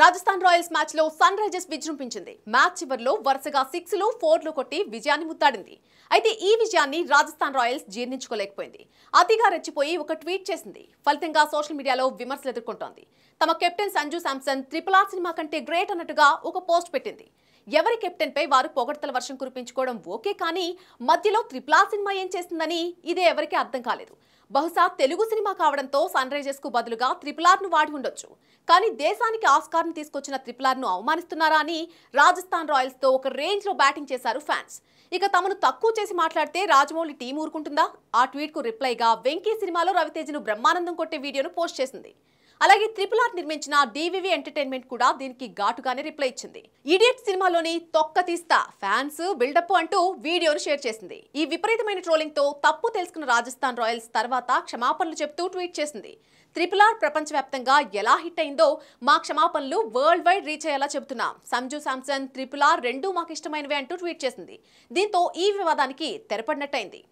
Rajasthan Royals match లో Sunrisers విజృంభించింది match చివరిలో వరుసగా సిక్స్లు ఫోర్లు కొట్టి విజయాన్ని ముద్దాడింది అయితే ఈ విజయాన్ని రాజస్థాన్ రాయల్స్ జీర్ణించుకోలేకపోయింది అతిగా రెచ్చిపోయి ఒక ట్వీట్ చేసింది ఫలితంగా సోషల్ మీడియాలో విమర్శలు ఎదుర్కొంటోంది తమ captain Sanju Samson triple R సినిమా కంటే గ్రేట్ అన్నట్టుగా ఒక పోస్ట్ పెట్టింది ఎవరి కెప్టెన్ పై వారు పొగడ్తల వర్షం కురిపించుకోవడం ఓకే కానీ మధ్యలో త్రిప్లా సినిమా ఏం చేస్తుందని ఇదే ఎవరికీ అర్థం కాలేదు బహుశా తెలుగు సినిమా కావడంతో సన్ రైజర్స్ కు బదులుగా త్రిపులార్ను వాడి ఉండొచ్చు కానీ దేశానికి ఆస్కార్ను తీసుకొచ్చిన త్రిపులార్ను అవమానిస్తున్నారా అని రాజస్థాన్ రాయల్స్తో ఒక రేంజ్లో బ్యాటింగ్ చేశారు ఫ్యాన్స్ ఇక తమను తక్కువ చేసి మాట్లాడితే రాజమౌళి టీం ఊరుకుంటుందా ఆ ట్వీట్కు రిప్లైగా వెంకీ సినిమాలో రవితేజను బ్రహ్మానందం కొట్టే వీడియోను పోస్ట్ చేసింది అలాగే త్రిపుల్ ఆర్ నిర్మించిన డివివి ఎంటర్టైన్మెంట్ కూడా దీనికి ఘాటుగానే రిప్లై ఇచ్చింది ఈడియట్ సినిమాలోని తొక్క తీస్తా ఫ్యాన్స్ బిల్డప్ అంటూ వీడియోను షేర్ చేసింది ఈ విపరీతమైన ట్రోలింగ్ తో తప్పు తెలుసుకున్న రాజస్థాన్ రాయల్స్ తర్వాత క్షమాపణలు చెప్తూ ట్వీట్ చేసింది త్రిపుల్ ఆర్ ప్రపంచవ్యాప్తంగా ఎలా హిట్ అయిందో మా క్షమాపణలు వరల్డ్ వైడ్ రీచ్ అయ్యేలా చెబుతున్నాం సంజు శాంసన్ త్రిపుల్ ఆర్ రెండూ మాకు ఇష్టమైనవే అంటూ ట్వీట్ చేసింది దీంతో ఈ వివాదానికి తెరపడినట్టయింది